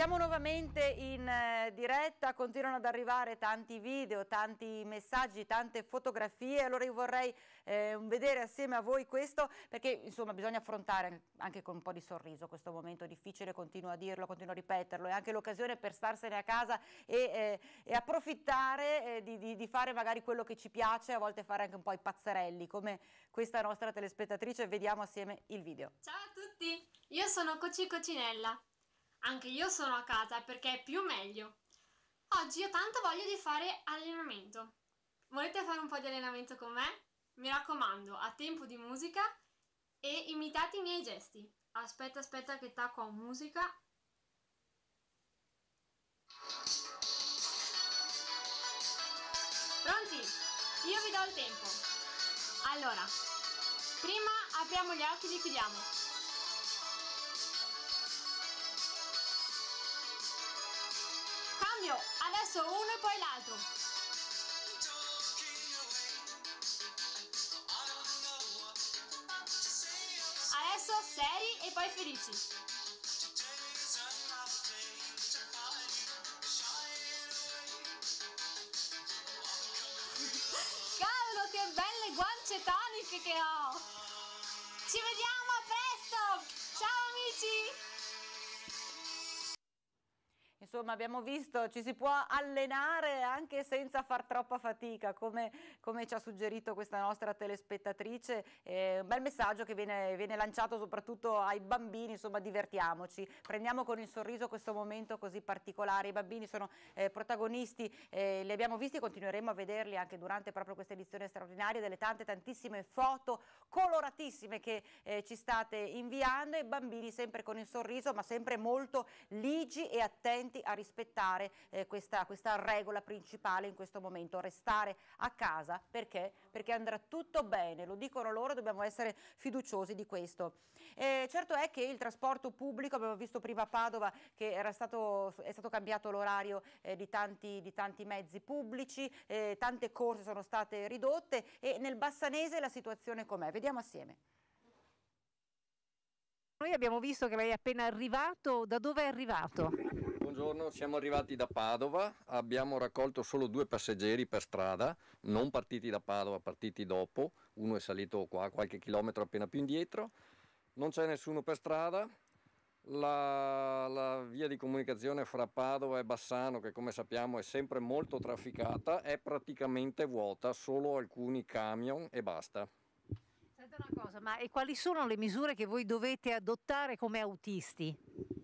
Siamo nuovamente in eh, diretta, continuano ad arrivare tanti video, tanti messaggi, tante fotografie, allora io vorrei eh, vedere assieme a voi questo perché insomma bisogna affrontare anche con un po' di sorriso questo momento difficile, continuo a dirlo, continuo a ripeterlo, è anche l'occasione per starsene a casa e, eh, e approfittare eh, di, di, di, fare magari quello che ci piace, a volte fare anche un po' i pazzerelli come questa nostra telespettatrice, vediamo assieme il video. Ciao a tutti, io sono Coci Cocinella. Anche io sono a casa perché è più meglio. Oggi ho tanto voglia di fare allenamento. Volete fare un po' di allenamento con me? Mi raccomando, a tempo di musica e imitate i miei gesti. Aspetta, aspetta che tacco a musica. Pronti? Io vi do il tempo. Allora, prima apriamo gli occhi e li chiudiamo. Dio, adesso uno e poi l'altro. Adesso seri e poi felici. Cavolo, che belle guance toniche che ho! Ci vediamo presto! Ciao amici! insomma abbiamo visto ci si può allenare anche senza far troppa fatica come, come ci ha suggerito questa nostra telespettatrice, eh, un bel messaggio che viene, viene, lanciato soprattutto ai bambini, insomma divertiamoci, prendiamo con il sorriso questo momento così particolare, i bambini sono eh, protagonisti, eh, li abbiamo visti continueremo a vederli anche durante proprio questa edizione straordinaria delle tante tantissime foto coloratissime che eh, ci state inviando e bambini sempre con il sorriso ma sempre molto ligi e attenti tutti a rispettare eh, questa, questa, regola principale in questo momento, restare a casa perché? perché? andrà tutto bene, lo dicono loro, dobbiamo essere fiduciosi di questo. Eh, certo è che il trasporto pubblico, abbiamo visto prima a Padova che stato, è stato cambiato l'orario eh, di, tanti, di, tanti, mezzi pubblici, eh, tante corse sono state ridotte e nel Bassanese la situazione com'è? Vediamo assieme. Noi abbiamo visto che lei è appena arrivato, da dove è arrivato? Buongiorno, siamo arrivati da Padova, abbiamo raccolto solo due passeggeri per strada, non partiti da Padova, partiti dopo, uno è salito qua qualche chilometro appena più indietro, non c'è nessuno per strada, la, la, via di comunicazione fra Padova e Bassano, che come sappiamo è sempre molto trafficata, è praticamente vuota, solo alcuni camion e basta. Senta una cosa, ma quali sono le misure che voi dovete adottare come autisti?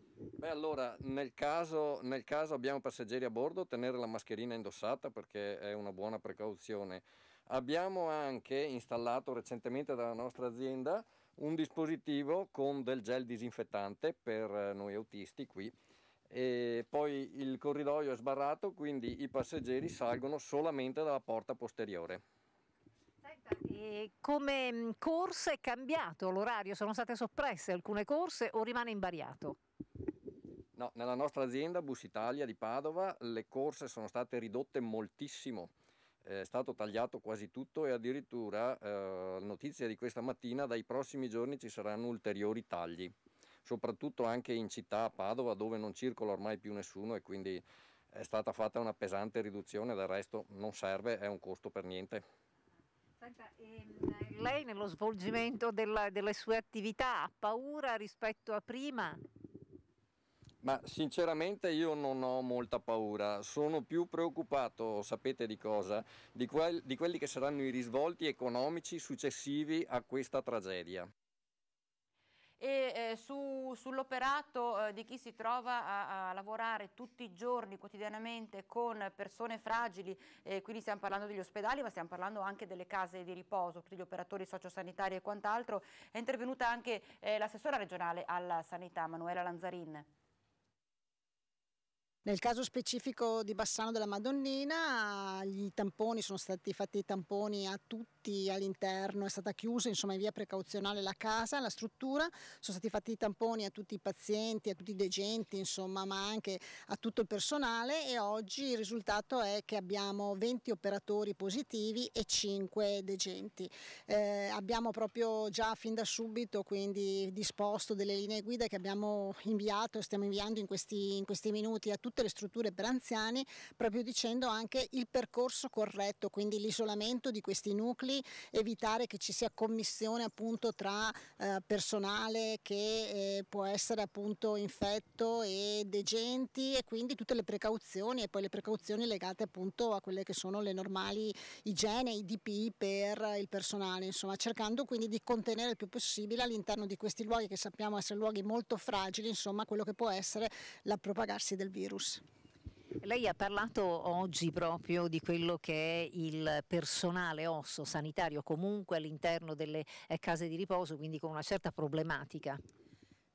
Beh, allora, nel caso, nel caso abbiamo passeggeri a bordo, tenere la mascherina indossata perché è una buona precauzione. Abbiamo anche installato recentemente dalla nostra azienda un dispositivo con del gel disinfettante per eh, noi autisti qui e poi il corridoio è sbarrato, quindi i passeggeri salgono solamente dalla porta posteriore. E come mm, corse è cambiato l'orario? Sono state soppresse alcune corse o rimane invariato? No, nella nostra azienda Bus Italia di Padova le corse sono state ridotte moltissimo, è stato tagliato quasi tutto e addirittura eh, notizia di questa mattina dai prossimi giorni ci saranno ulteriori tagli, soprattutto anche in città a Padova dove non circola ormai più nessuno e quindi è stata fatta una pesante riduzione, del resto non serve, è un costo per niente. Senta, ehm, lei nello svolgimento della, delle sue attività ha paura rispetto a prima? Ma sinceramente io non ho molta paura, sono più preoccupato, sapete di cosa? Di, quel, di quelli che saranno i risvolti economici successivi a questa tragedia e eh, su, sull'operato eh, di chi si trova a, a, lavorare tutti i giorni quotidianamente con persone fragili, eh, quindi stiamo parlando degli ospedali ma stiamo parlando anche delle case di riposo, tutti gli operatori sociosanitari e quant'altro, è intervenuta anche eh, l'assessora regionale alla sanità Manuela Lanzarin. Nel caso specifico di Bassano della Madonnina, gli tamponi sono stati fatti tamponi a tutti ritrovati all'interno, è stata chiusa insomma, in via precauzionale la casa, la struttura, sono stati fatti i tamponi a tutti i pazienti, a tutti i degenti, insomma, ma anche a tutto il personale e oggi il risultato è che abbiamo 20 operatori positivi e 5 degenti. Eh, abbiamo proprio già fin da subito quindi disposto delle linee guida che abbiamo inviato e stiamo inviando in questi, in questi minuti a tutte le strutture per anziani, proprio dicendo anche il percorso corretto, quindi l'isolamento di questi nuclei poi evitare che ci sia commissione appunto tra eh, personale che eh, può essere appunto infetto e degenti e quindi tutte le precauzioni e poi le precauzioni legate appunto a quelle che sono le normali igiene, i DPI per il personale, insomma cercando quindi di contenere il più possibile all'interno di questi luoghi che sappiamo essere luoghi molto fragili, insomma quello che può essere la propagarsi del virus. Lei ha parlato oggi proprio di quello che è il personale osso sanitario comunque all'interno delle eh, case di riposo, quindi con una certa problematica.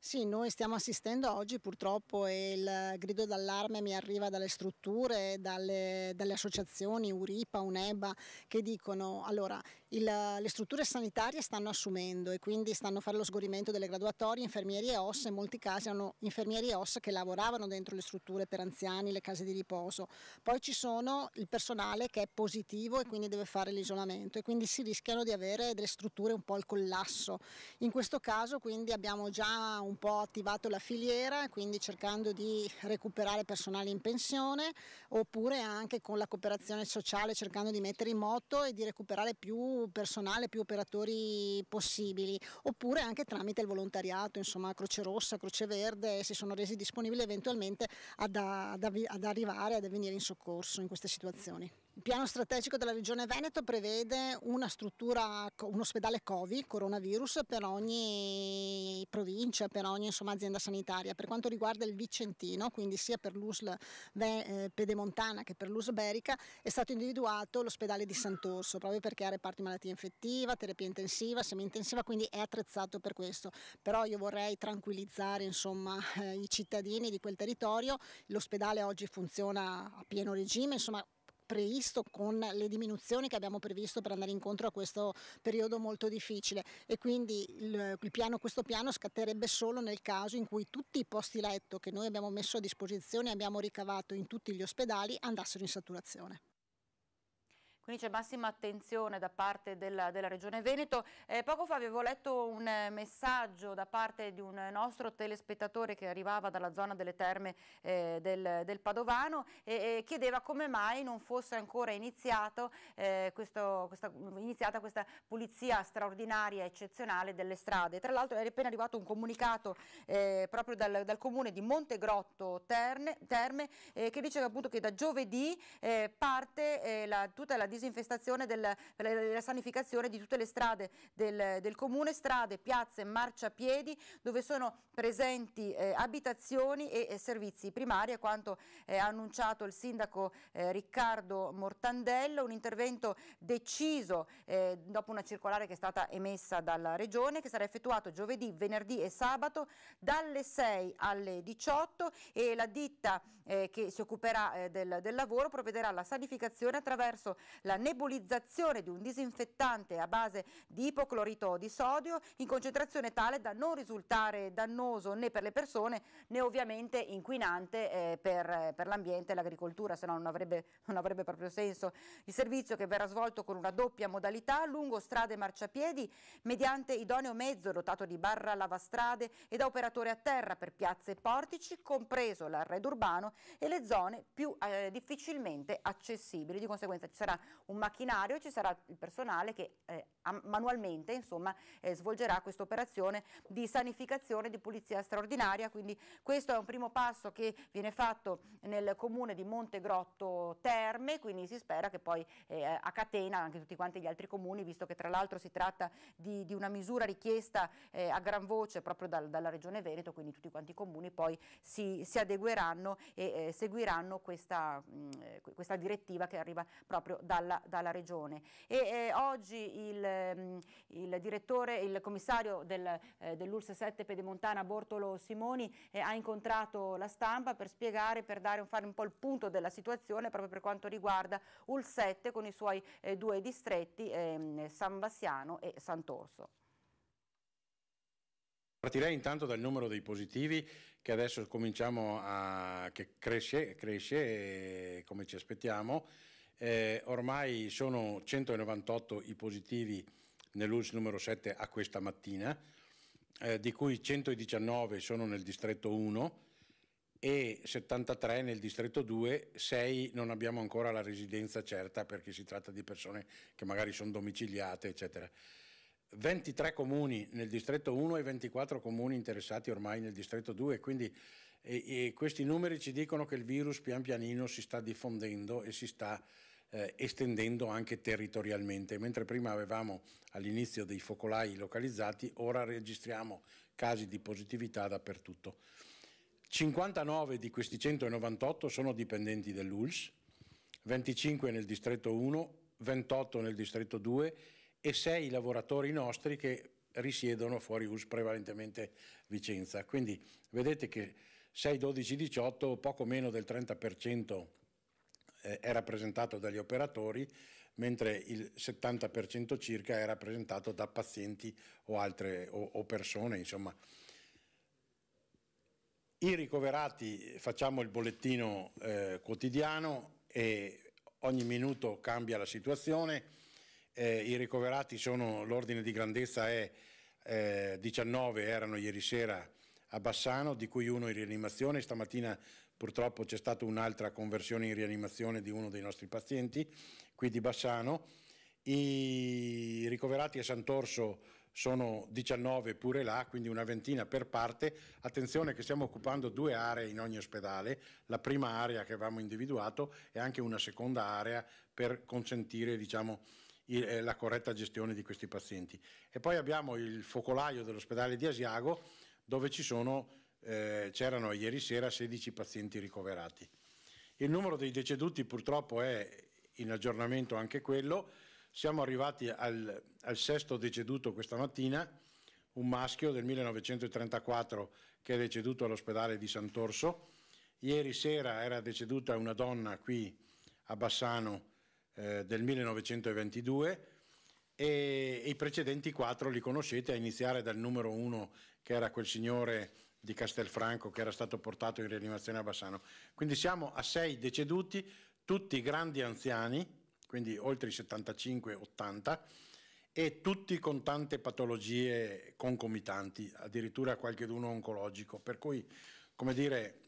Sì, noi stiamo assistendo oggi purtroppo e il grido d'allarme mi arriva dalle strutture, dalle, dalle, associazioni URIPA, UNEBA che dicono allora il, le strutture sanitarie stanno assumendo e quindi stanno fare lo sgorimento delle graduatorie, infermieri e OS, in molti casi hanno infermieri e OS che lavoravano dentro le strutture per anziani, le case di riposo. Poi ci sono il personale che è positivo e quindi deve fare l'isolamento e quindi si rischiano di avere delle strutture un po' al collasso. In questo caso quindi abbiamo già un po' attivato la filiera, quindi cercando di recuperare personale in pensione oppure anche con la cooperazione sociale cercando di mettere in moto e di recuperare più personale, più operatori possibili, oppure anche tramite il volontariato, insomma Croce Rossa, Croce Verde si sono resi disponibili eventualmente ad, ad, ad arrivare, ad venire in soccorso in queste situazioni. Il piano strategico della Regione Veneto prevede una struttura, un ospedale Covid, coronavirus, per ogni provincia, per ogni insomma, azienda sanitaria. Per quanto riguarda il Vicentino, quindi sia per l'USL eh, pedemontana che per l'USL berica, è stato individuato l'ospedale di Sant'Orso, proprio perché ha reparti malattia infettiva, terapia intensiva, semi-intensiva, quindi è attrezzato per questo. Però io vorrei tranquillizzare insomma, eh, i cittadini di quel territorio, l'ospedale oggi funziona a pieno regime, insomma previsto con le diminuzioni che abbiamo previsto per andare incontro a questo periodo molto difficile e quindi il, il piano, questo piano scatterebbe solo nel caso in cui tutti i posti letto che noi abbiamo messo a disposizione e abbiamo ricavato in tutti gli ospedali andassero in saturazione quindi c'è massima attenzione da parte della, della Regione Veneto. Eh, poco fa avevo letto un messaggio da parte di un nostro telespettatore che arrivava dalla zona delle terme eh, del, del, Padovano e, e, chiedeva come mai non fosse ancora iniziato, eh, questo, questa, iniziata questa pulizia straordinaria, eccezionale delle strade. Tra l'altro è appena arrivato un comunicato eh, proprio dal, dal, comune di Montegrotto Terne, Terme eh, che dice appunto che da giovedì eh, parte la, tutta la disabilità disinfestazione del, per la sanificazione di tutte le strade del, del comune, strade, piazze, marciapiedi dove sono presenti eh, abitazioni e, e, servizi primari a quanto eh, ha annunciato il sindaco eh, Riccardo Mortandello, un intervento deciso eh, dopo una circolare che è stata emessa dalla regione che sarà effettuato giovedì, venerdì e sabato dalle 6 alle 18 e la ditta eh, che si occuperà eh, del, del lavoro provvederà alla sanificazione attraverso la la nebulizzazione di un disinfettante a base di ipoclorito di sodio in concentrazione tale da non risultare dannoso né per le persone né ovviamente inquinante eh, per, per l'ambiente e l'agricoltura, se no non avrebbe, non avrebbe proprio senso. Il servizio che verrà svolto con una doppia modalità lungo strade e marciapiedi mediante idoneo mezzo dotato di barra lavastrade e da operatore a terra per piazze e portici, compreso l'arredo urbano e le zone più eh, difficilmente accessibili. Di conseguenza ci sarà un macchinario ci sarà il personale che eh, manualmente insomma, eh, svolgerà questa operazione di sanificazione di pulizia straordinaria. Quindi questo è un primo passo che viene fatto nel comune di Montegrotto Terme, quindi si spera che poi eh, a catena anche tutti quanti gli altri comuni, visto che tra l'altro si tratta di, di, una misura richiesta eh, a gran voce proprio dal, dalla Regione Veneto, quindi tutti quanti i comuni poi si, si adegueranno e eh, seguiranno questa, mh, mm, eh, questa direttiva che arriva proprio dalla dalla, dalla regione. E, eh, oggi il, mm, il, direttore, il commissario del, eh, dell'ULS 7 Pedemontana Bortolo Simoni eh, ha incontrato la stampa per spiegare, per dare, fare un po' il punto della situazione proprio per quanto riguarda ULS 7 con i suoi eh, due distretti, ehm, San Bassiano e Sant'Orso. Partirei intanto dal numero dei positivi che adesso cominciamo a che cresce, cresce eh, come ci aspettiamo. Eh, ormai sono 198 i positivi nell'ULS numero 7 a questa mattina, eh, di cui 119 sono nel distretto 1 e 73 nel distretto 2, 6 non abbiamo ancora la residenza certa perché si tratta di persone che magari sono domiciliate, eccetera. 23 comuni nel distretto 1 e 24 comuni interessati ormai nel distretto 2, quindi e, e questi numeri ci dicono che il virus pian pianino si sta diffondendo e si sta eh, estendendo anche territorialmente. Mentre prima avevamo all'inizio dei focolai localizzati, ora registriamo casi di positività dappertutto. 59 di questi 198 sono dipendenti dell'ULS, 25 nel distretto 1, 28 nel distretto 2 e 6 lavoratori nostri che risiedono fuori US prevalentemente Vicenza. Quindi vedete che 6, 12, 18, poco meno del 30% eh, è rappresentato dagli operatori, mentre il 70% circa è rappresentato da pazienti o, altre, o, o persone. Insomma. I ricoverati facciamo il bollettino eh, quotidiano e ogni minuto cambia la situazione. Eh, I ricoverati sono, l'ordine di grandezza è eh, 19 erano ieri sera a Bassano, di cui uno in rianimazione, stamattina Purtroppo c'è stata un'altra conversione in rianimazione di uno dei nostri pazienti, qui di Bassano. I ricoverati a Sant'Orso sono 19 pure là, quindi una ventina per parte. Attenzione che stiamo occupando due aree in ogni ospedale, la prima area che avevamo individuato è anche una seconda area per consentire diciamo, eh, la corretta gestione di questi pazienti. E poi abbiamo il focolaio dell'ospedale di Asiago dove ci sono eh, c'erano ieri sera 16 pazienti ricoverati. Il numero dei deceduti purtroppo è in aggiornamento anche quello, siamo arrivati al, al sesto deceduto questa mattina, un maschio del 1934 che è deceduto all'ospedale di Sant'Orso, ieri sera era deceduta una donna qui a Bassano eh, del 1922 e i precedenti quattro li conoscete a iniziare dal numero uno che era quel signore di Castelfranco che era stato portato in rianimazione a Bassano. Quindi siamo a sei deceduti, tutti grandi anziani, quindi oltre i 75-80, e tutti con tante patologie concomitanti, addirittura qualche d'uno oncologico. Per cui, come dire,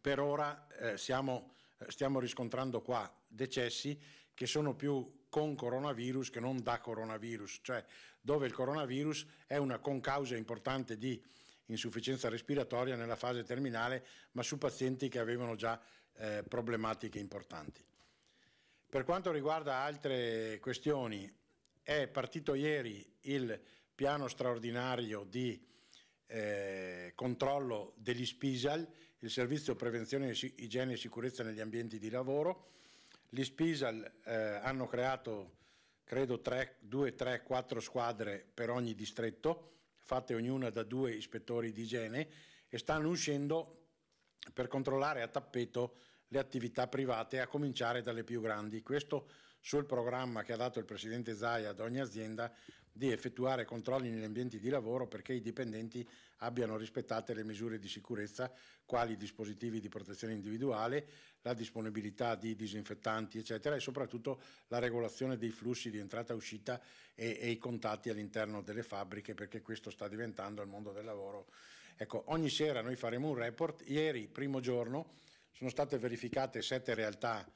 per ora eh, siamo, eh, stiamo riscontrando qua decessi che sono più con coronavirus che non da coronavirus, cioè dove il coronavirus è una concausa importante di insufficienza respiratoria nella fase terminale, ma su pazienti che avevano già eh, problematiche importanti. Per quanto riguarda altre questioni, è partito ieri il piano straordinario di eh, controllo degli SPISAL, il servizio prevenzione, igiene e sicurezza negli ambienti di lavoro. Gli SPISAL eh, hanno creato credo 2, 3, 4 squadre per ogni distretto fatte ognuna da due ispettori di igiene, e stanno uscendo per controllare a tappeto le attività private, a cominciare dalle più grandi. Questo sul programma che ha dato il Presidente Zaia ad ogni azienda di effettuare controlli negli ambienti di lavoro perché i dipendenti abbiano rispettate le misure di sicurezza, quali dispositivi di protezione individuale, la disponibilità di disinfettanti, eccetera, e soprattutto la regolazione dei flussi di entrata e uscita e, e i contatti all'interno delle fabbriche, perché questo sta diventando il mondo del lavoro. Ecco, ogni sera noi faremo un report. Ieri, primo giorno, sono state verificate sette realtà,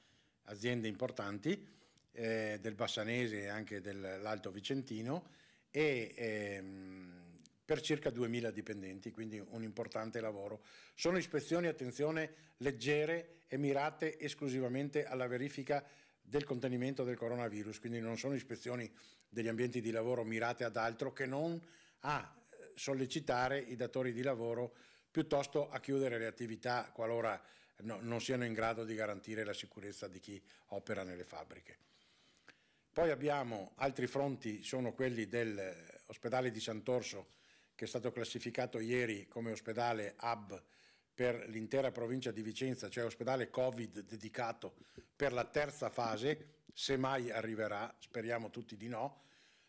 aziende importanti eh, del Bassanese e anche dell'Alto Vicentino e ehm, per circa 2.000 dipendenti, quindi un importante lavoro. Sono ispezioni, attenzione, leggere e mirate esclusivamente alla verifica del contenimento del coronavirus, quindi non sono ispezioni degli ambienti di lavoro mirate ad altro che non a eh, sollecitare i datori di lavoro piuttosto a chiudere le attività qualora no, non siano in grado di garantire la sicurezza di chi opera nelle fabbriche. Poi abbiamo altri fronti, sono quelli dell'ospedale eh, di Sant'Orso che è stato classificato ieri come ospedale hub per l'intera provincia di Vicenza, cioè ospedale Covid dedicato per la terza fase, se mai arriverà, speriamo tutti di no.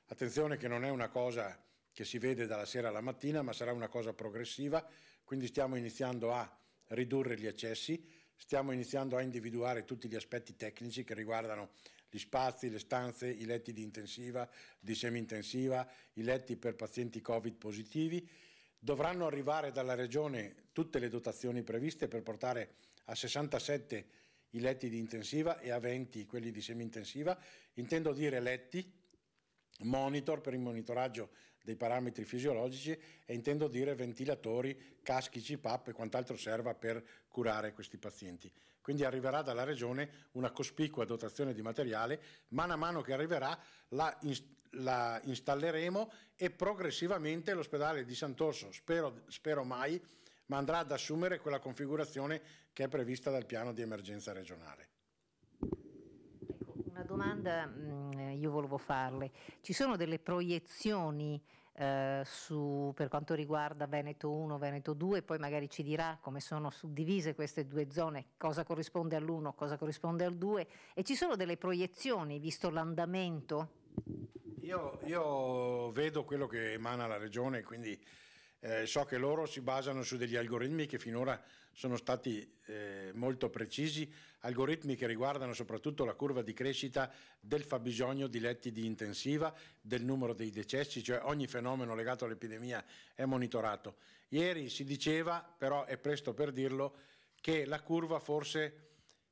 Attenzione che non è una cosa che si vede dalla sera alla mattina, ma sarà una cosa progressiva, quindi stiamo iniziando a ridurre gli accessi, stiamo iniziando a individuare tutti gli aspetti tecnici che riguardano gli spazi, le stanze, i letti di intensiva, di semi-intensiva, i letti per pazienti Covid positivi dovranno arrivare dalla Regione tutte le dotazioni previste per portare a 67 i letti di intensiva e a 20 quelli di semi-intensiva, intendo dire letti, monitor per il monitoraggio dei parametri fisiologici e intendo dire ventilatori, caschi CPAP e quant'altro serva per curare questi pazienti. Quindi arriverà dalla Regione una cospicua dotazione di materiale, man mano che arriverà la la installeremo e progressivamente l'ospedale di Sant'Orso, spero, spero mai, ma andrà ad assumere quella configurazione che è prevista dal piano di emergenza regionale. Ecco, una domanda mm, io volevo farle. Ci sono delle proiezioni eh, su, per quanto riguarda Veneto 1, Veneto 2, poi magari ci dirà come sono suddivise queste due zone, cosa corrisponde all'1, cosa corrisponde al 2 e ci sono delle proiezioni visto l'andamento? Io, io, vedo quello che emana la regione, quindi eh, so che loro si basano su degli algoritmi che finora sono stati eh, molto precisi, algoritmi che riguardano soprattutto la curva di crescita del fabbisogno di letti di intensiva, del numero dei decessi, cioè ogni fenomeno legato all'epidemia è monitorato. Ieri si diceva, però è presto per dirlo, che la curva forse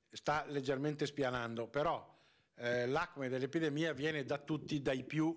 sta leggermente spianando, però eh, l'acme dell'epidemia viene da tutti, dai più,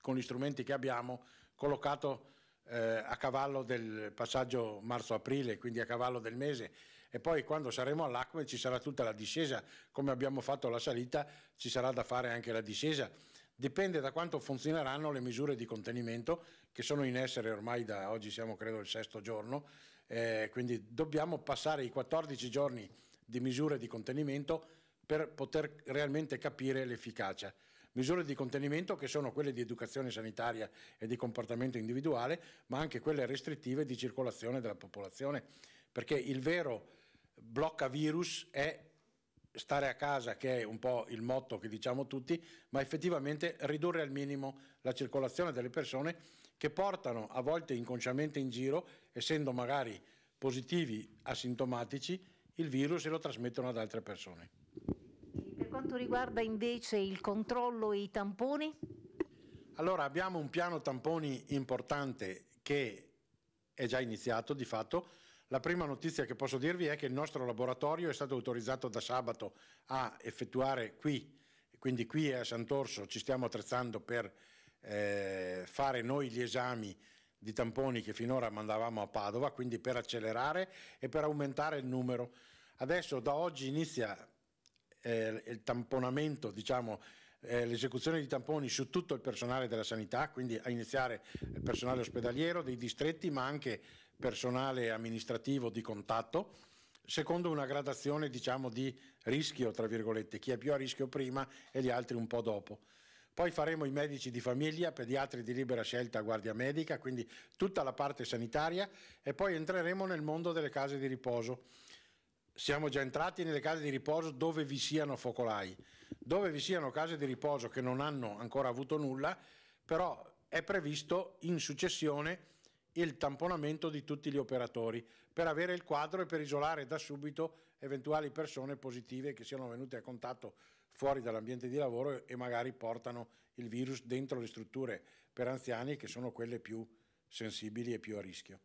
con gli strumenti che abbiamo, collocato eh, a cavallo del passaggio marzo-aprile, quindi a cavallo del mese e poi quando saremo all'acme ci sarà tutta la discesa, come abbiamo fatto la salita ci sarà da fare anche la discesa. Dipende da quanto funzioneranno le misure di contenimento che sono in essere ormai da oggi siamo credo il sesto giorno, eh, quindi dobbiamo passare i 14 giorni di misure di contenimento per poter realmente capire l'efficacia. Misure di contenimento che sono quelle di educazione sanitaria e di comportamento individuale, ma anche quelle restrittive di circolazione della popolazione, perché il vero blocca virus è stare a casa, che è un po' il motto che diciamo tutti, ma effettivamente ridurre al minimo la circolazione delle persone che portano a volte inconsciamente in giro, essendo magari positivi asintomatici, il virus e lo trasmettono ad altre persone quanto riguarda invece il controllo e i tamponi? Allora abbiamo un piano tamponi importante che è già iniziato di fatto. La prima notizia che posso dirvi è che il nostro laboratorio è stato autorizzato da sabato a effettuare qui, quindi qui a Sant'Orso ci stiamo attrezzando per eh, fare noi gli esami di tamponi che finora mandavamo a Padova, quindi per accelerare e per aumentare il numero. Adesso da oggi inizia eh, il tamponamento, diciamo, eh, l'esecuzione di tamponi su tutto il personale della sanità, quindi a iniziare il personale ospedaliero dei distretti, ma anche personale amministrativo di contatto, secondo una gradazione diciamo, di rischio, tra virgolette, chi è più a rischio prima e gli altri un po' dopo. Poi faremo i medici di famiglia, pediatri di libera scelta, guardia medica, quindi tutta la parte sanitaria e poi entreremo nel mondo delle case di riposo siamo già entrati nelle case di riposo dove vi siano focolai, dove vi siano case di riposo che non hanno ancora avuto nulla, però è previsto in successione il tamponamento di tutti gli operatori per avere il quadro e per isolare da subito eventuali persone positive che siano venute a contatto fuori dall'ambiente di lavoro e magari portano il virus dentro le strutture per anziani che sono quelle più sensibili e più a rischio.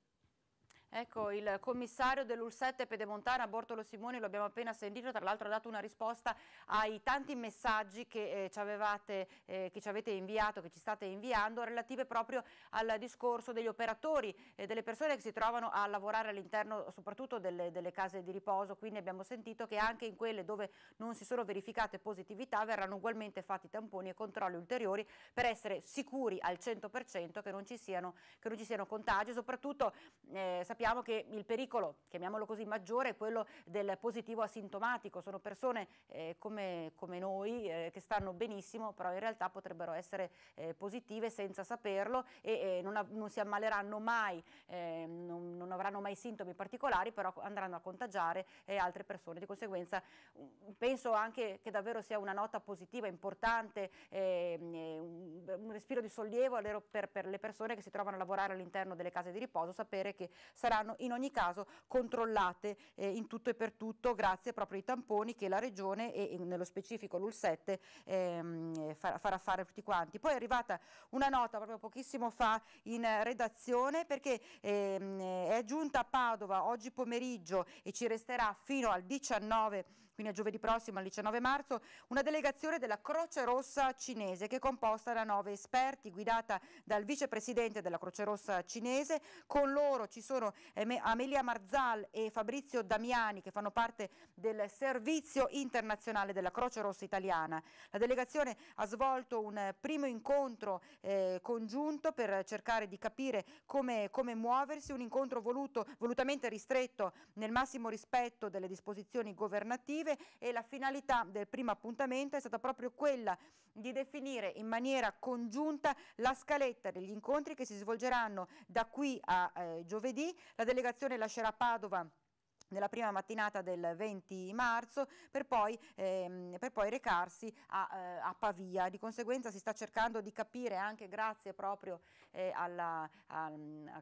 Ecco, il commissario dell'UL7 Pedemontana, Bortolo Simoni, lo abbiamo appena sentito, tra l'altro ha dato una risposta ai tanti messaggi che, eh, ci avevate, eh, che, ci avete inviato, che ci state inviando, relative proprio al discorso degli operatori e eh, delle persone che si trovano a lavorare all'interno soprattutto delle, delle, case di riposo, quindi abbiamo sentito che anche in quelle dove non si sono verificate positività verranno ugualmente fatti tamponi e controlli ulteriori per essere sicuri al 100% che non ci siano, che non ci siano contagi, soprattutto eh, sappiamo sappiamo che il pericolo, chiamiamolo così, maggiore è quello del positivo asintomatico, sono persone eh, come, come, noi eh, che stanno benissimo, però in realtà potrebbero essere eh, positive senza saperlo e eh, non, non, si ammaleranno mai, ehm, non, non, avranno mai sintomi particolari, però andranno a contagiare eh, altre persone. Di conseguenza mm, penso anche che davvero sia una nota positiva, importante, ehm, un, un respiro di sollievo per, per le persone che si trovano a lavorare all'interno delle case di riposo, sapere che saranno verranno in ogni caso controllate eh, in tutto e per tutto grazie proprio ai tamponi che la Regione e, e nello specifico l'UL7 ehm, farà, farà fare a tutti quanti. Poi è arrivata una nota proprio pochissimo fa in redazione perché ehm, è giunta a Padova oggi pomeriggio e ci resterà fino al 19 quindi a giovedì prossimo, al 19 marzo, una delegazione della Croce Rossa cinese che è composta da nove esperti, guidata dal vicepresidente della Croce Rossa cinese. Con loro ci sono Amelia Marzal e Fabrizio Damiani che fanno parte del servizio internazionale della Croce Rossa italiana. La delegazione ha svolto un primo incontro eh, congiunto per cercare di capire come, come muoversi, un incontro voluto, volutamente ristretto nel massimo rispetto delle disposizioni governative educative e la finalità del primo appuntamento è stata proprio quella di definire in maniera congiunta la scaletta degli incontri che si svolgeranno da qui a eh, giovedì. La delegazione lascerà Padova nella prima mattinata del 20 marzo per poi, ehm, per poi recarsi a, eh, a, Pavia. Di conseguenza si sta cercando di capire anche grazie proprio eh, alla, a,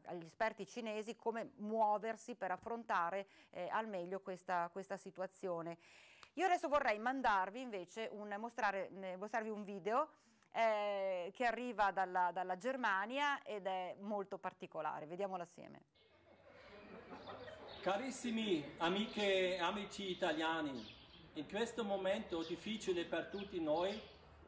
agli esperti cinesi come muoversi per affrontare eh, al meglio questa, questa situazione. Io adesso vorrei mandarvi invece un, mostrare, mostrarvi un video eh, che arriva dalla, dalla Germania ed è molto particolare, vediamolo assieme. Carissimi amiche e amici italiani, in questo momento difficile per tutti noi,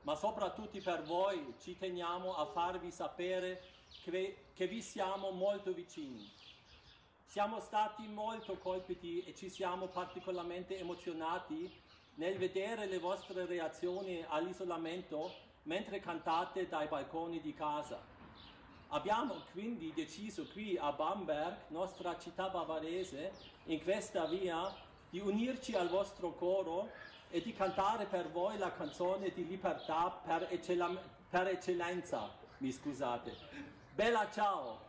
ma soprattutto per voi, ci teniamo a farvi sapere che, che vi siamo molto vicini. Siamo stati molto colpiti e ci siamo particolarmente emozionati nel vedere le vostre reazioni all'isolamento mentre cantate dai balconi di casa. Abbiamo quindi deciso qui a Bamberg, nostra città bavarese, in questa via, di unirci al vostro coro e di cantare per voi la canzone di libertà per, eccell per eccellenza. Mi scusate. Bella ciao!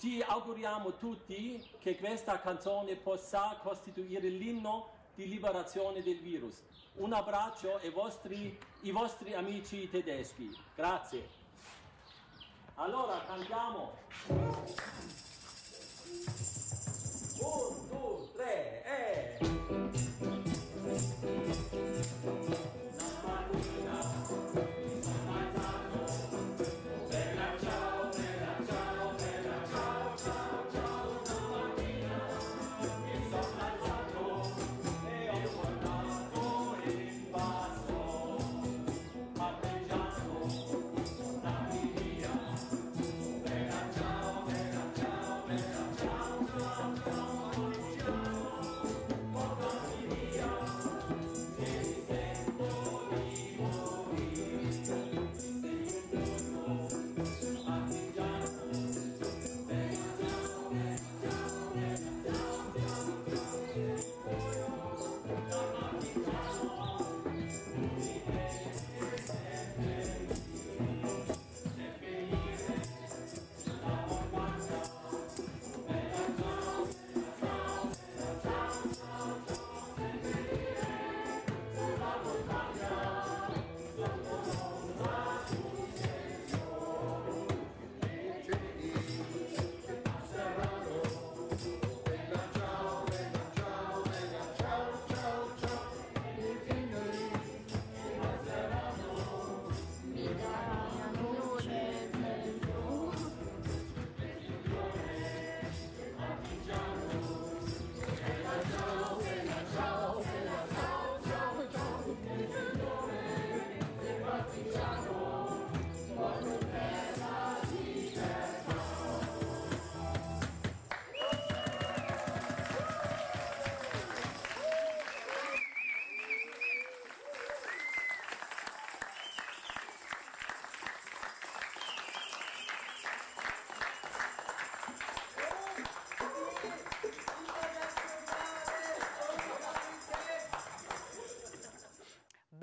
Ci auguriamo tutti che questa canzone possa costituire l'inno di liberazione del virus. Un abbraccio ai vostri, ai vostri amici tedeschi. Grazie. Allora cantiamo. Un, due, tre, e... Eh.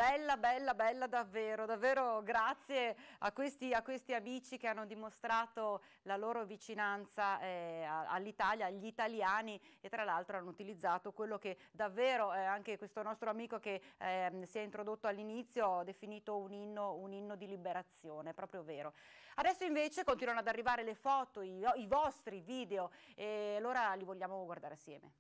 bella, bella, bella davvero, davvero grazie a questi, a questi amici che hanno dimostrato la loro vicinanza eh, all'Italia, agli italiani e tra l'altro hanno utilizzato quello che davvero eh, anche questo nostro amico che eh, si è introdotto all'inizio ha definito un inno, un inno, di liberazione, è proprio vero. Adesso invece continuano ad arrivare le foto, i, i vostri video e allora li vogliamo guardare assieme.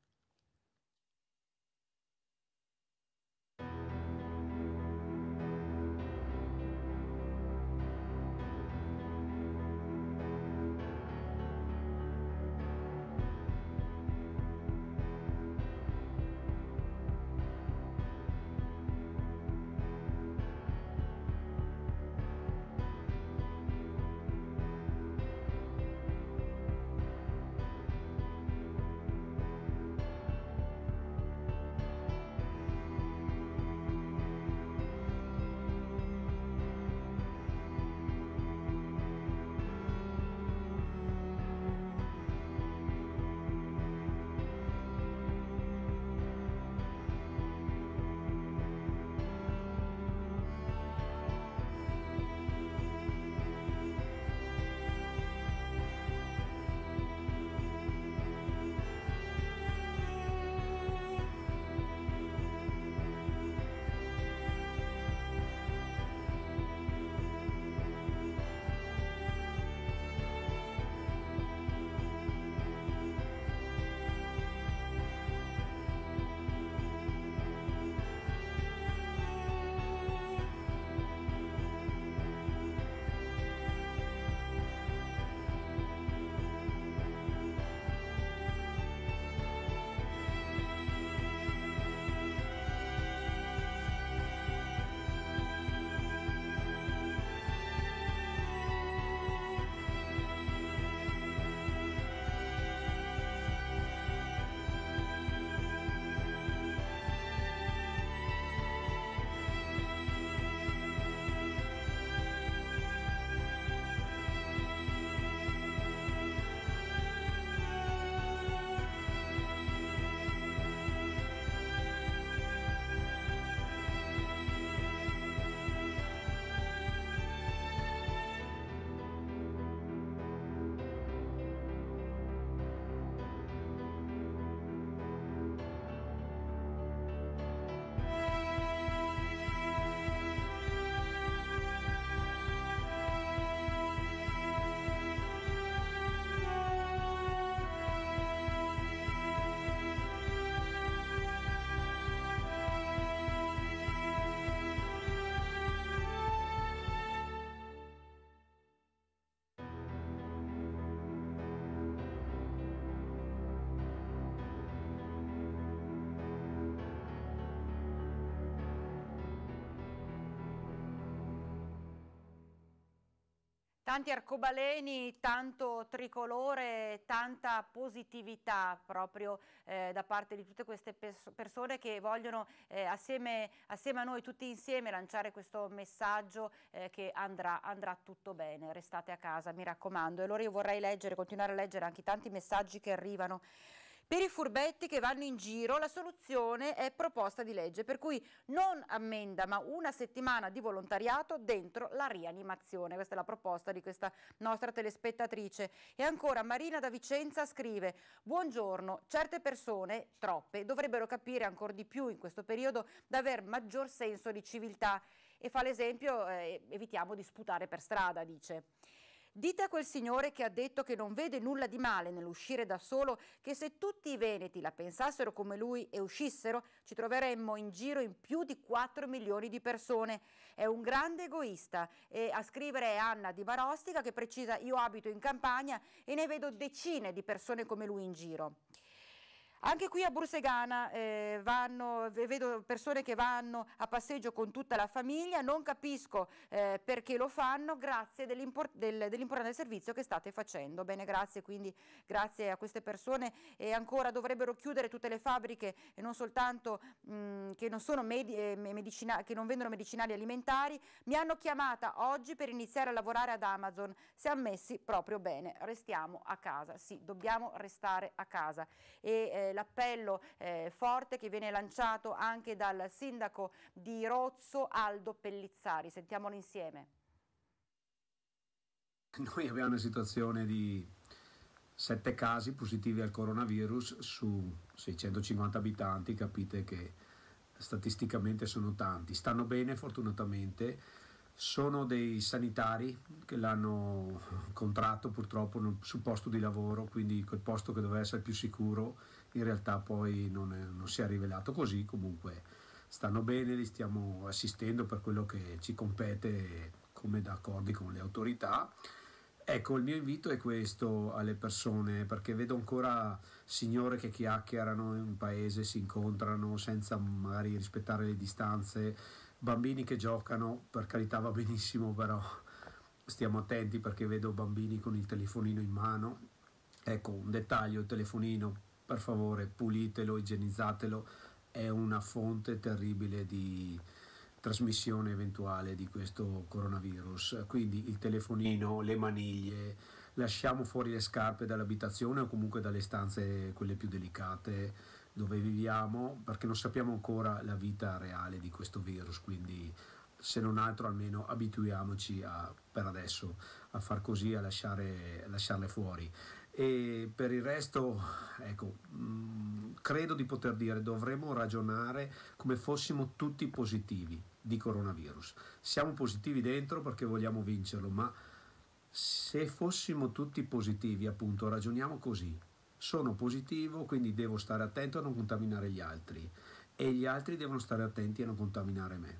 Tanti arcobaleni, tanto tricolore, tanta positività proprio eh, da parte di tutte queste persone che vogliono eh, assieme, assieme, a noi tutti insieme lanciare questo messaggio eh, che andrà, andrà, tutto bene, restate a casa mi raccomando. E allora io vorrei leggere, continuare a leggere anche i tanti messaggi che arrivano per i furbetti che vanno in giro la soluzione è proposta di legge, per cui non ammenda ma una settimana di volontariato dentro la rianimazione. Questa è la proposta di questa nostra telespettatrice. E ancora Marina da Vicenza scrive, buongiorno, certe persone, troppe, dovrebbero capire ancora di più in questo periodo d'aver maggior senso di civiltà e fa l'esempio, eh, evitiamo di sputare per strada, dice. Dite a quel signore che ha detto che non vede nulla di male nell'uscire da solo che se tutti i veneti la pensassero come lui e uscissero ci troveremmo in giro in più di 4 milioni di persone. È un grande egoista e a scrivere è Anna Di Barostica che precisa io abito in campagna e ne vedo decine di persone come lui in giro. Anche qui a Bursegana eh, vanno, vedo persone che vanno a passeggio con tutta la famiglia, non capisco eh, perché lo fanno, grazie dell'importante dell servizio che state facendo. Bene, grazie, quindi grazie a queste persone e ancora dovrebbero chiudere tutte le fabbriche e non soltanto mh, mm, che, non eh, che non vendono medicinali alimentari. Mi hanno chiamata oggi per iniziare a lavorare ad Amazon, si è ammessi proprio bene, restiamo a casa, sì, dobbiamo restare a casa. E, eh, l'appello eh, forte che viene lanciato anche dal sindaco di Rozzo Aldo Pellizzari. Sentiamolo insieme. Noi abbiamo una situazione di sette casi positivi al coronavirus su 650 abitanti, capite che statisticamente sono tanti. Stanno bene fortunatamente, sono dei sanitari che l'hanno contratto purtroppo sul posto di lavoro, quindi quel posto che doveva essere più sicuro in realtà poi non, è, non si è rivelato così, comunque stanno bene, li stiamo assistendo per quello che ci compete come da accordi con le autorità. Ecco, il mio invito è questo alle persone, perché vedo ancora signore che chiacchierano in un paese, si incontrano senza magari rispettare le distanze, bambini che giocano, per carità va benissimo, però stiamo attenti perché vedo bambini con il telefonino in mano. Ecco, un dettaglio, il telefonino per favore pulitelo, igienizzatelo, è una fonte terribile di trasmissione eventuale di questo coronavirus. Quindi il telefonino, le maniglie, lasciamo fuori le scarpe dall'abitazione o comunque dalle stanze quelle più delicate dove viviamo perché non sappiamo ancora la vita reale di questo virus, quindi se non altro almeno abituiamoci a, per adesso a far così, a, lasciare, a lasciarle fuori e per il resto ecco, mm, credo di poter dire dovremmo ragionare come fossimo tutti positivi di coronavirus siamo positivi dentro perché vogliamo vincerlo ma se fossimo tutti positivi appunto ragioniamo così sono positivo quindi devo stare attento a non contaminare gli altri e gli altri devono stare attenti a non contaminare me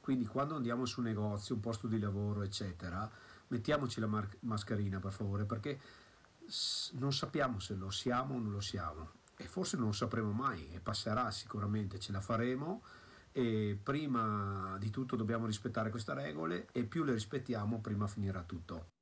quindi quando andiamo su un negozio un posto di lavoro eccetera mettiamoci la mascherina per favore perché non sappiamo se lo siamo o non lo siamo e forse non lo sapremo mai e passerà sicuramente, ce la faremo e prima di tutto dobbiamo rispettare queste regole e più le rispettiamo prima finirà tutto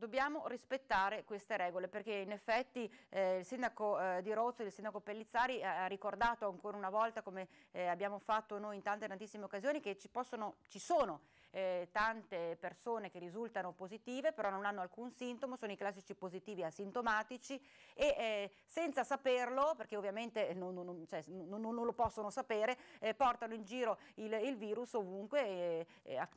dobbiamo rispettare queste regole perché in effetti eh, il sindaco eh, di Rozzo, il sindaco Pellizzari ha ricordato ancora una volta come eh, abbiamo fatto noi in tante tantissime occasioni che ci, possono, ci sono eh, tante persone che risultano positive però non hanno alcun sintomo, sono i classici positivi asintomatici e eh, senza saperlo, perché ovviamente non, non, cioè, non, non lo possono sapere, eh, portano in giro il, il virus ovunque e, a,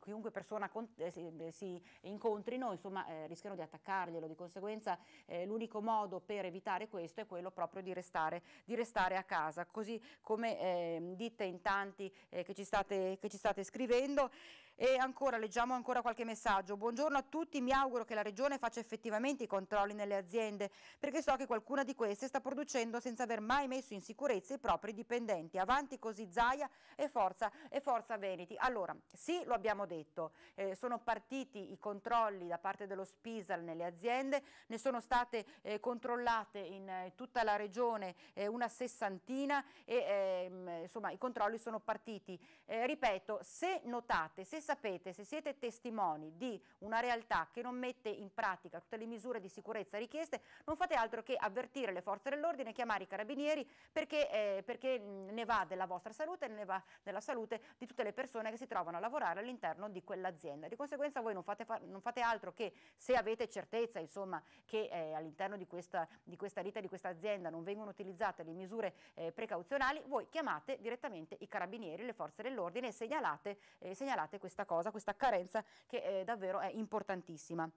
chiunque persona con, eh, si, eh, si, incontrino insomma, eh, rischiano di attaccarglielo, di conseguenza l'unico modo per evitare questo è quello proprio di restare, di restare a casa, così come ehm, dite in tanti che ci state, che ci state scrivendo, So E ancora, leggiamo ancora qualche messaggio. Buongiorno a tutti, mi auguro che la Regione faccia effettivamente i controlli nelle aziende, perché so che qualcuna di queste sta producendo senza aver mai messo in sicurezza i propri dipendenti. Avanti così Zaia e forza, e forza Veneti. Allora, sì, lo abbiamo detto, eh, sono partiti i controlli da parte dello Spisal nelle aziende, ne sono state eh, controllate in eh, tutta la Regione eh, una sessantina e ehm, insomma i controlli sono partiti. Eh, ripeto, se notate, se sapete, se siete testimoni di una realtà che non mette in pratica tutte le misure di sicurezza richieste, non fate altro che avvertire le forze dell'ordine, chiamare i carabinieri perché, eh, perché mm, ne va della vostra salute e ne va della salute di tutte le persone che si trovano a lavorare all'interno di quell'azienda. Di conseguenza voi non fate, non fate, altro che se avete certezza insomma, che eh, all'interno di questa, di questa rita, di questa azienda non vengono utilizzate le misure eh, precauzionali, voi chiamate direttamente i carabinieri, le forze dell'ordine e segnalate, eh, segnalate questa questa cosa, questa carenza che è eh, davvero è importantissima.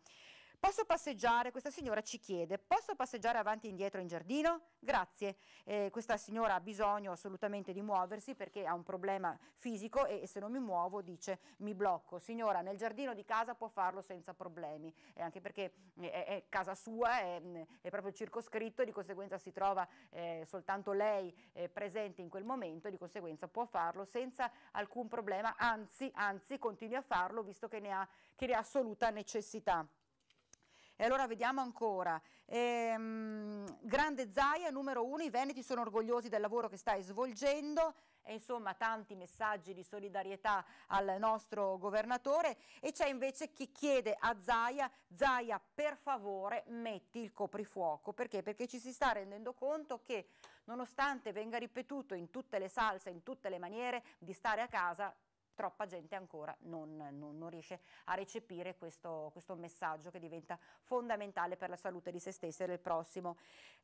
Posso passeggiare? Questa signora ci chiede, posso passeggiare avanti e indietro in giardino? Grazie. Eh, questa signora ha bisogno assolutamente di muoversi perché ha un problema fisico e, e se non mi muovo dice mi blocco. Signora, nel giardino di casa può farlo senza problemi, eh, anche perché eh, è, è, casa sua, è, è proprio circoscritto, di conseguenza si trova eh, soltanto lei eh, presente in quel momento, di conseguenza può farlo senza alcun problema, anzi, anzi continui a farlo visto che ne ha, che ne ha assoluta necessità. E allora vediamo ancora. Ehm, grande Zaia, numero uno, i Veneti sono orgogliosi del lavoro che stai svolgendo. E insomma tanti messaggi di solidarietà al nostro governatore e c'è invece chi chiede a Zaia, Zaia per favore metti il coprifuoco, perché? Perché ci si sta rendendo conto che nonostante venga ripetuto in tutte le salse, in tutte le maniere di stare a casa, troppa gente ancora non, non, non riesce a recepire questo, questo, messaggio che diventa fondamentale per la salute di se stessa e del prossimo.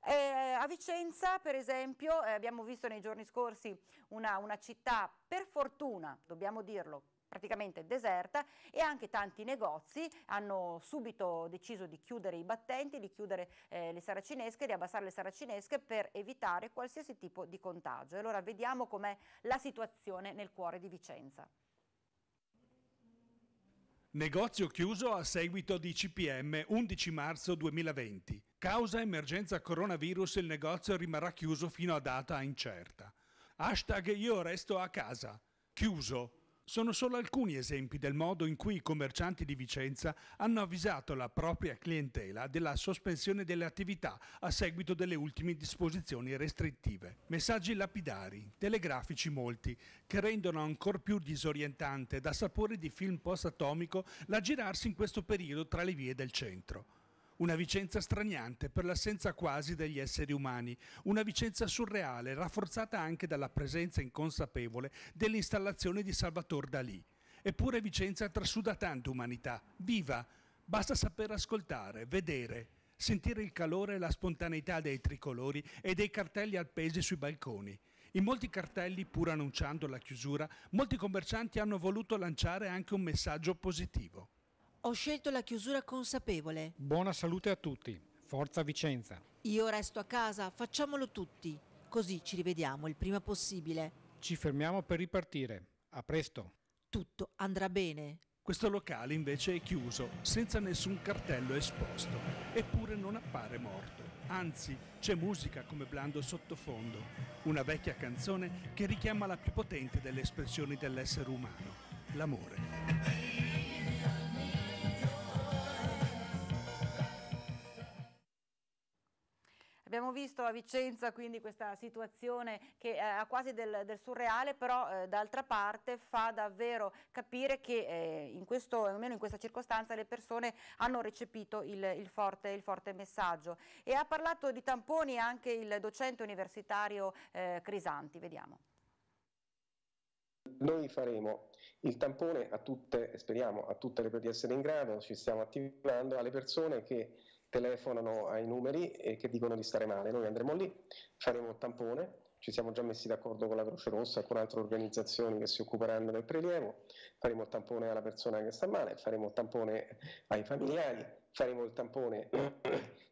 Eh, a Vicenza, per esempio, eh, abbiamo visto nei giorni scorsi una, una città, per fortuna, dobbiamo dirlo, praticamente deserta e anche tanti negozi hanno subito deciso di chiudere i battenti, di chiudere eh, le saracinesche, di abbassare le saracinesche per evitare qualsiasi tipo di contagio. allora vediamo com'è la situazione nel cuore di Vicenza. Negozio chiuso a seguito di CPM 11 marzo 2020. Causa emergenza coronavirus il negozio rimarrà chiuso fino a data incerta. Hashtag io resto a casa. Chiuso sono solo alcuni esempi del modo in cui i commercianti di Vicenza hanno avvisato la propria clientela della sospensione delle attività a seguito delle ultime disposizioni restrittive. Messaggi lapidari, telegrafici molti, che rendono ancora più disorientante da sapore di film post-atomico l'aggirarsi in questo periodo tra le vie del centro. Una Vicenza straniante per l'assenza quasi degli esseri umani, una Vicenza surreale rafforzata anche dalla presenza inconsapevole dell'installazione di Salvatore Dalì. Eppure Vicenza trasuda tanto umanità, viva, basta saper ascoltare, vedere, sentire il calore e la spontaneità dei tricolori e dei cartelli appesi sui balconi. In molti cartelli, pur annunciando la chiusura, molti commercianti hanno voluto lanciare anche un messaggio positivo. Ho scelto la chiusura consapevole. Buona salute a tutti. Forza Vicenza. Io resto a casa, facciamolo tutti. Così ci rivediamo il prima possibile. Ci fermiamo per ripartire. A presto. Tutto andrà bene. Questo locale invece è chiuso, senza nessun cartello esposto, eppure non appare morto. Anzi, c'è musica come blando sottofondo, una vecchia canzone che richiama la più potente delle espressioni dell'essere umano, l'amore. Abbiamo visto a Vicenza quindi questa situazione che eh, ha quasi del, del surreale, però eh, d'altra parte fa davvero capire che eh, in questo, almeno in questa circostanza le persone hanno recepito il, il, forte, il, forte, messaggio. E ha parlato di tamponi anche il docente universitario eh, Crisanti, vediamo. Noi faremo il tampone a tutte, speriamo, a tutte le persone di essere in grado, ci stiamo attivando alle persone che telefonano ai numeri e che dicono di stare male. Noi andremo lì, faremo il tampone, ci siamo già messi d'accordo con la Croce Rossa e con altre organizzazioni che si occuperanno del prelievo, faremo il tampone alla persona che sta male, faremo il tampone ai familiari, faremo il tampone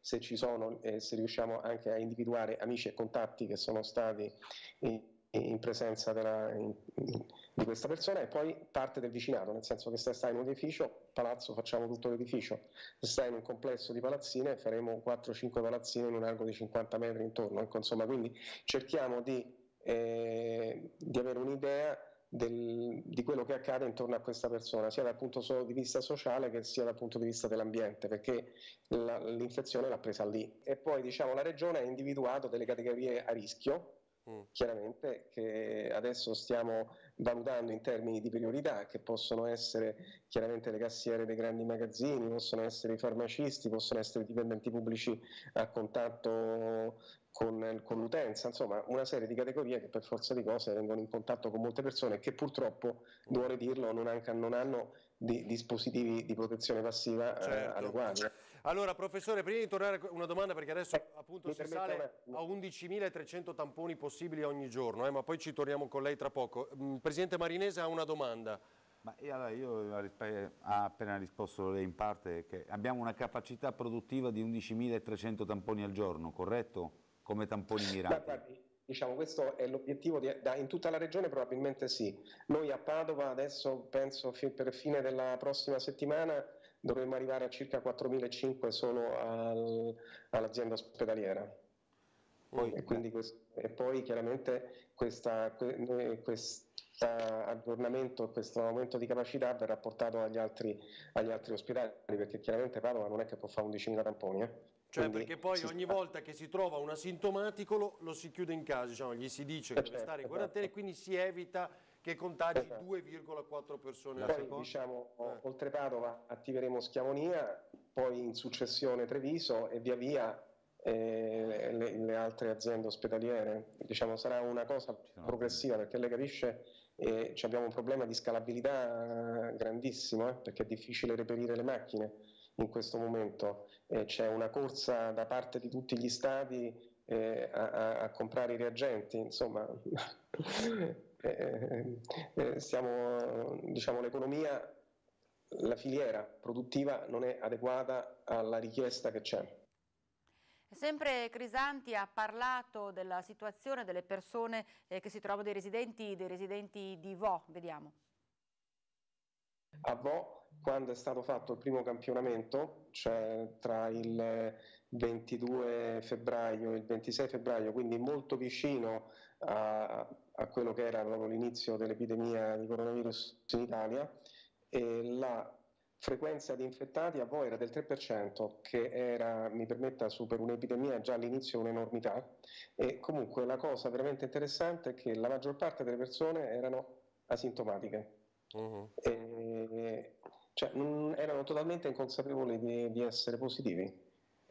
se ci sono e se riusciamo anche a individuare amici e contatti che sono stati... Eh, in presenza della, in, di questa persona e poi parte del vicinato, nel senso che se stai in un edificio, palazzo facciamo tutto l'edificio, se stai in un complesso di palazzine faremo 4-5 palazzine in un arco di 50 metri intorno, ecco, insomma, quindi cerchiamo di, eh, di avere un'idea del, di quello che accade intorno a questa persona, sia dal punto di vista sociale che sia dal punto di vista dell'ambiente, perché la, l'infezione l'ha presa lì. E poi diciamo, la regione ha individuato delle categorie a rischio, Mm. Chiaramente che adesso stiamo valutando in termini di priorità, che possono essere chiaramente le cassiere dei grandi magazzini, possono essere i farmacisti, possono essere i dipendenti pubblici a contatto con, con l'utenza, insomma una serie di categorie che per forza di cose vengono in contatto con molte persone che purtroppo, vuole mm. dirlo, non, anche, non hanno di, dispositivi di protezione passiva eh, certo. eh, adeguati. Allora, professore, prima di tornare a una domanda, perché adesso eh, appunto si sale a 11.300 tamponi possibili ogni giorno, eh, ma poi ci torniamo con lei tra poco. Mm, Presidente Marinese ha una domanda. Ma io, allora, io ha appena risposto lei in parte che abbiamo una capacità produttiva di 11.300 tamponi al giorno, corretto? Come tamponi mirati? Diciamo, questo è l'obiettivo in tutta la regione probabilmente sì. Noi a Padova adesso penso per fine della prossima settimana dovremmo arrivare a circa 4.500 solo al, all'azienda ospedaliera. Poi, e, questo, e, poi chiaramente questa, eh, questo aggiornamento, questo aumento di capacità verrà portato agli altri, agli altri ospedali, perché chiaramente Padova non è che può fare 11.000 tamponi. Eh? Cioè Quindi, perché poi ogni sta... volta che si trova un asintomatico lo, lo si chiude in casa, diciamo, gli si dice che eh, deve certo, stare in esatto. quarantena e quindi si evita che contagi 2,4 eh. persone al secondo. diciamo, eh. oltre Padova attiveremo Schiavonia, poi in successione Treviso e via via eh, le, le, altre aziende ospedaliere. Diciamo, sarà una cosa progressiva perché lei capisce eh, abbiamo un problema di scalabilità eh, grandissimo eh, perché è difficile reperire le macchine in questo momento. Eh, c'è una corsa da parte di tutti gli stati a, a, a comprare i reagenti, insomma Eh, eh, siamo, diciamo, l'economia, la filiera produttiva non è adeguata alla richiesta che c'è. Sempre Crisanti ha parlato della situazione delle persone eh, che si trovano dei residenti, dei residenti di Vo, vediamo. A Vo, quando è stato fatto il primo campionamento, cioè tra il 22 febbraio e il 26 febbraio, quindi molto vicino a, a quello che era proprio l'inizio dell'epidemia di coronavirus in Italia, la frequenza di infettati a voi era del 3%, che era, mi permetta, su per un'epidemia già all'inizio un'enormità. E comunque la cosa veramente interessante è che la maggior parte delle persone erano asintomatiche. Uh-huh. E, cioè, mh, erano totalmente inconsapevoli di, di essere positivi.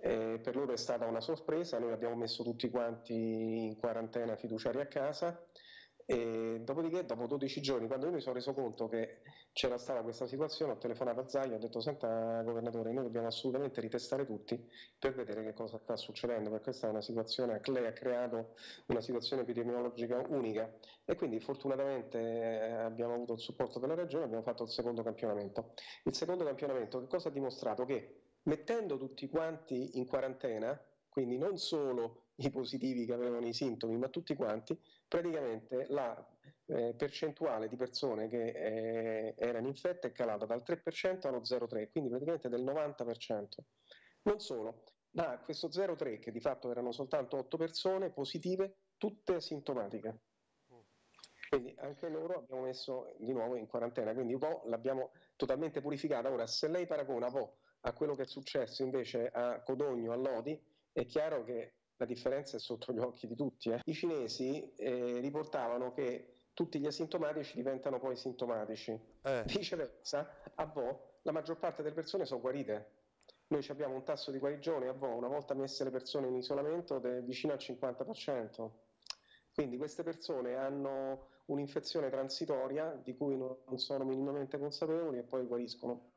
Eh, per loro è stata una sorpresa, noi abbiamo messo tutti quanti in quarantena fiduciari a casa. E dopodiché, dopo 12 giorni, quando io mi sono reso conto che c'era stata questa situazione, ho telefonato a Zaia e ho detto: Senta, governatore, noi dobbiamo assolutamente ritestare tutti per vedere che cosa sta succedendo, perché questa è una situazione che lei ha creato una situazione epidemiologica unica. E quindi, fortunatamente, eh, abbiamo avuto il supporto della regione e abbiamo fatto il secondo campionamento. Il secondo campionamento, che cosa ha dimostrato? Che mettendo tutti quanti in quarantena, quindi non solo i positivi che avevano i sintomi, ma tutti quanti, praticamente la eh, percentuale di persone che eh, erano infette è calata dal 3% allo 0,3%, quindi praticamente del 90%. Non solo, ma questo 0,3 che di fatto erano soltanto 8 persone positive, tutte asintomatiche. Quindi anche loro abbiamo messo di nuovo in quarantena, quindi l'abbiamo totalmente purificata. Ora, se lei paragona Vo a quello che è successo invece a Codogno, a Lodi, è chiaro che la differenza è sotto gli occhi di tutti. Eh. I cinesi eh, riportavano che tutti gli asintomatici diventano poi sintomatici. Eh. Viceversa, a Vo la maggior parte delle persone sono guarite. Noi abbiamo un tasso di guarigione a Vo, una volta messe le persone in isolamento, vicino al 50%. Quindi queste persone hanno un'infezione transitoria di cui non sono minimamente consapevoli e poi guariscono.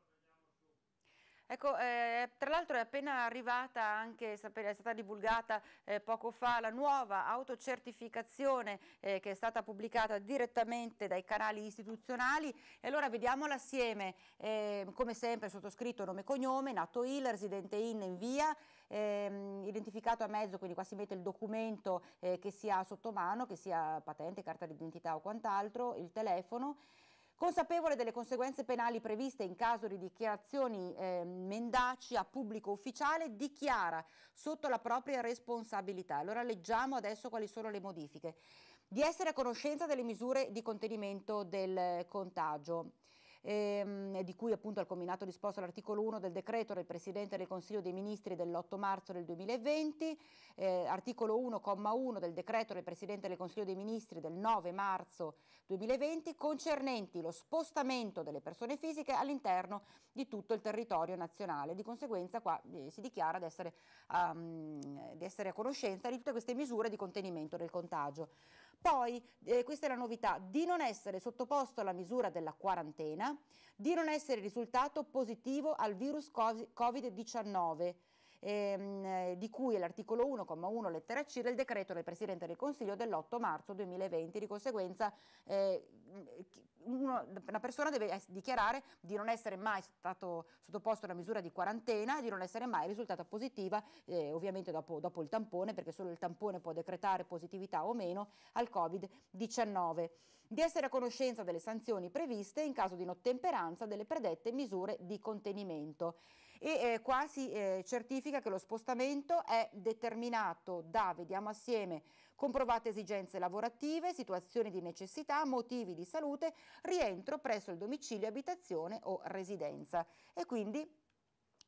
Ecco, eh, tra l'altro è appena arrivata anche, è stata divulgata eh, poco fa la nuova autocertificazione eh, che è stata pubblicata direttamente dai canali istituzionali e allora vediamola assieme, ehm, come sempre sottoscritto nome e cognome, nato IL, residente IN in via, ehm, identificato a mezzo, quindi qua si mette il documento eh, che si ha sotto mano, che sia patente, carta d'identità o quant'altro, il telefono, Consapevole delle conseguenze penali previste in caso di dichiarazioni eh, mendaci a pubblico ufficiale, dichiara sotto la propria responsabilità. Allora leggiamo adesso quali sono le modifiche. Di essere a conoscenza delle misure di contenimento del contagio ehm, di cui appunto al combinato disposto all'articolo 1 del decreto del Presidente del Consiglio dei Ministri dell'8 marzo del 2020, eh, articolo 1,1 del decreto del Presidente del Consiglio dei Ministri del 9 marzo 2020 concernenti lo spostamento delle persone fisiche all'interno di tutto il territorio nazionale. Di conseguenza qua eh, si dichiara di essere, um, di essere a conoscenza di tutte queste misure di contenimento del contagio. Poi, eh, questa è la novità, di non essere sottoposto alla misura della quarantena, di non essere risultato positivo al virus Covid-19 ehm, di cui è l'articolo 1,1 lettera C del decreto del Presidente del Consiglio dell'8 marzo 2020. Di conseguenza eh, uno, una persona deve dichiarare di non essere mai stato sottoposto a una misura di quarantena, di non essere mai risultata positiva, eh, ovviamente dopo, dopo il tampone, perché solo il tampone può decretare positività o meno al Covid-19. Di essere a conoscenza delle sanzioni previste in caso di inottemperanza delle predette misure di contenimento e eh, qua si eh, certifica che lo spostamento è determinato da, vediamo assieme, comprovate esigenze lavorative, situazioni di necessità, motivi di salute, rientro presso il domicilio, abitazione o residenza e quindi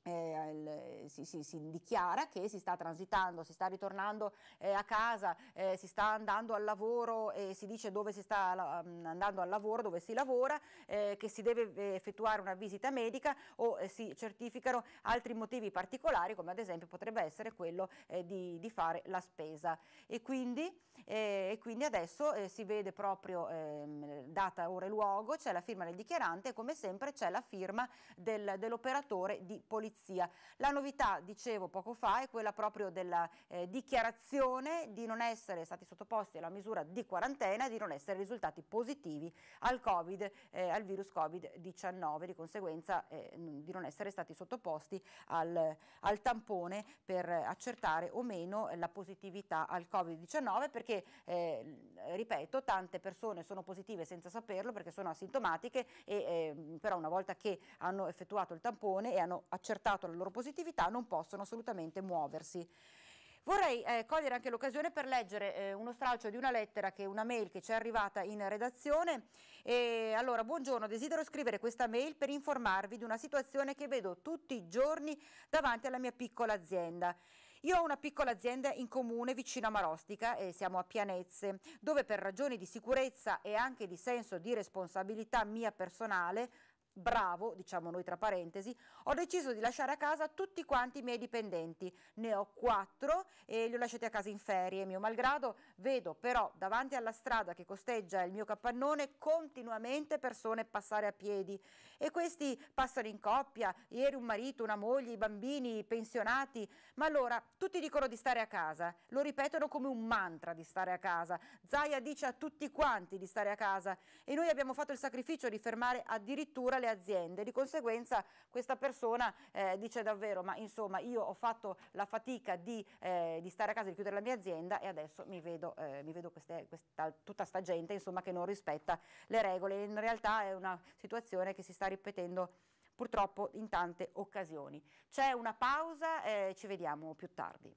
eh, si, si, si, dichiara che si sta transitando, si sta ritornando eh, a casa, eh, si sta andando al lavoro e si dice dove si sta la, mm, andando al lavoro, dove si lavora, eh, che si deve eh, effettuare una visita medica o eh, si certificano altri motivi particolari come ad esempio potrebbe essere quello di, di, fare la spesa e quindi, e quindi adesso si vede proprio ehm, data, ora e luogo, c'è la firma del dichiarante e come sempre c'è la firma del, dell'operatore di polizia polizia. La novità, dicevo poco fa, è quella proprio della eh, dichiarazione di non essere stati sottoposti alla misura di quarantena e di non essere risultati positivi al, COVID, eh, al virus Covid-19, di conseguenza eh, di non essere stati sottoposti al, al, tampone per accertare o meno la positività al Covid-19 perché, eh, ripeto, tante persone sono positive senza saperlo perché sono asintomatiche e ehm, però una volta che hanno effettuato il tampone e hanno accertato accertato la loro positività non possono assolutamente muoversi. Vorrei eh, cogliere anche l'occasione per leggere eh, uno stralcio di una lettera, che, è una mail che ci è arrivata in redazione. E, allora, buongiorno, desidero scrivere questa mail per informarvi di una situazione che vedo tutti i giorni davanti alla mia piccola azienda. Io ho una piccola azienda in comune vicino a Marostica e siamo a Pianezze, dove per ragioni di sicurezza e anche di senso di responsabilità mia personale Bravo, diciamo noi tra parentesi, ho deciso di lasciare a casa tutti quanti i miei dipendenti, ne ho quattro e li ho lasciati a casa in ferie, mio malgrado vedo però davanti alla strada che costeggia il mio capannone continuamente persone passare a piedi e questi passano in coppia, ieri un marito, una moglie, i bambini, i pensionati, ma allora tutti dicono di stare a casa, lo ripetono come un mantra di stare a casa, Zaya dice a tutti quanti di stare a casa e noi abbiamo fatto il sacrificio di fermare addirittura alle aziende. Di conseguenza questa persona eh, dice davvero ma insomma io ho fatto la fatica di, eh, di, stare a casa, e di chiudere la mia azienda e adesso mi vedo, eh, mi vedo queste, questa, tutta sta gente insomma, che non rispetta le regole. In realtà è una situazione che si sta ripetendo purtroppo in tante occasioni. C'è una pausa, eh, ci vediamo più tardi.